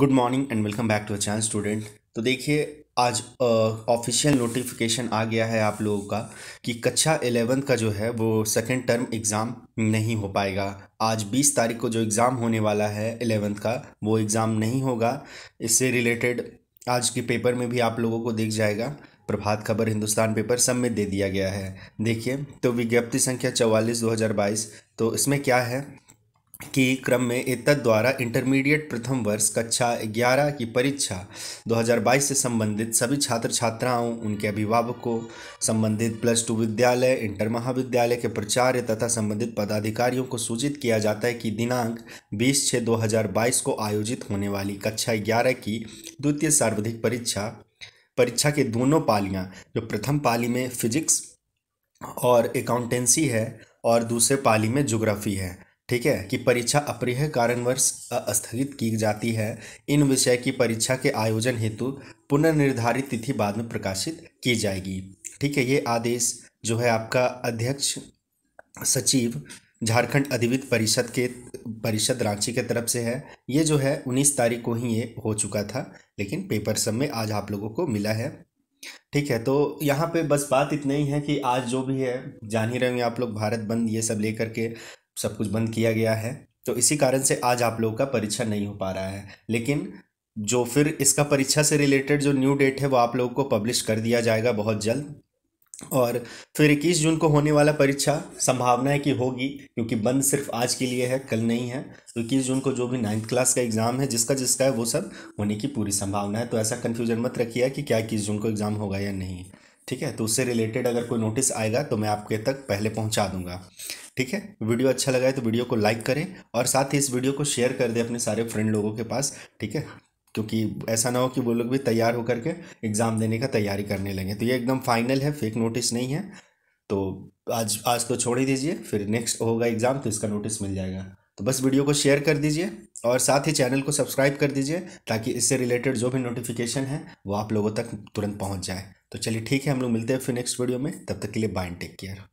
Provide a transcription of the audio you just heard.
good morning and welcome back to a channel student तो देखिए आज ऑफिशियल uh, नोटिफिकेशन आ गया है आप लोगों का कि कक्षा एलेवंथ का जो है वो सेकेंड टर्म एग्ज़ाम नहीं हो पाएगा आज 20 तारीख को जो एग्ज़ाम होने वाला है एलेवंथ का वो एग्ज़ाम नहीं होगा इससे रिलेटेड आज के पेपर में भी आप लोगों को दिख जाएगा प्रभात खबर हिंदुस्तान पेपर सब में दे दिया गया है देखिए तो विज्ञप्ति संख्या चवालीस दो हज़ार बाईस तो इसमें क्या है की क्रम में एतद द्वारा इंटरमीडिएट प्रथम वर्ष कक्षा 11 की परीक्षा 2022 से संबंधित सभी छात्र छात्राओं उनके अभिभावकों संबंधित प्लस टू विद्यालय इंटर महाविद्यालय के प्राचार्य तथा संबंधित पदाधिकारियों को सूचित किया जाता है कि दिनांक 20 छः 2022 को आयोजित होने वाली कक्षा ग्यारह की द्वितीय सार्वधिक परीक्षा परीक्षा के दोनों पालियाँ जो प्रथम पाली में फिजिक्स और अकाउंटेंसी है और दूसरे पाली में जोग्राफी है ठीक है कि परीक्षा अप्रिय कारणवश स्थगित की जाती है इन विषय की परीक्षा के आयोजन हेतु पुनर्निर्धारित तिथि बाद में प्रकाशित की जाएगी ठीक है ये आदेश जो है आपका अध्यक्ष सचिव झारखंड अधिवित परिषद के परिषद रांची के तरफ से है ये जो है उन्नीस तारीख को ही ये हो चुका था लेकिन पेपर सब में आज आप लोगों को मिला है ठीक है तो यहाँ पे बस बात इतना ही है कि आज जो भी है जान ही रहे आप लोग भारत बंद ये सब लेकर के सब कुछ बंद किया गया है तो इसी कारण से आज आप लोगों का परीक्षा नहीं हो पा रहा है लेकिन जो फिर इसका परीक्षा से रिलेटेड जो न्यू डेट है वो आप लोगों को पब्लिश कर दिया जाएगा बहुत जल्द और फिर इक्कीस जून को होने वाला परीक्षा संभावना है कि होगी क्योंकि बंद सिर्फ आज के लिए है कल नहीं है तो इक्कीस जून को जो भी नाइन्थ क्लास का एग्ज़ाम है जिसका जिसका है वो सब होने की पूरी संभावना है तो ऐसा कन्फ्यूजन मत रखिए कि क्या इक्कीस जून को एग्ज़ाम होगा या नहीं ठीक है तो उससे रिलेटेड अगर कोई नोटिस आएगा तो मैं आपके तक पहले पहुँचा दूँगा ठीक है वीडियो अच्छा लगा है तो वीडियो को लाइक करें और साथ ही इस वीडियो को शेयर कर दें अपने सारे फ्रेंड लोगों के पास ठीक है क्योंकि ऐसा ना हो कि वो लोग भी तैयार होकर के एग्ज़ाम देने का तैयारी करने लगे तो ये एकदम फाइनल है फेक नोटिस नहीं है तो आज आज तो छोड़ ही दीजिए फिर नेक्स्ट होगा एग्ज़ाम तो इसका नोटिस मिल जाएगा तो बस वीडियो को शेयर कर दीजिए और साथ ही चैनल को सब्सक्राइब कर दीजिए ताकि इससे रिलेटेड जो भी नोटिफिकेशन है वो आप लोगों तक तुरंत पहुंच जाए तो चलिए ठीक है हम लोग मिलते हैं फिर नेक्स्ट वीडियो में तब तक के लिए बाय टेक केयर